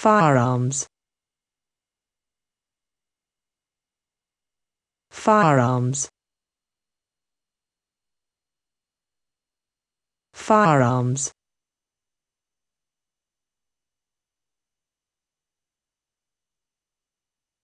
firearms firearms firearms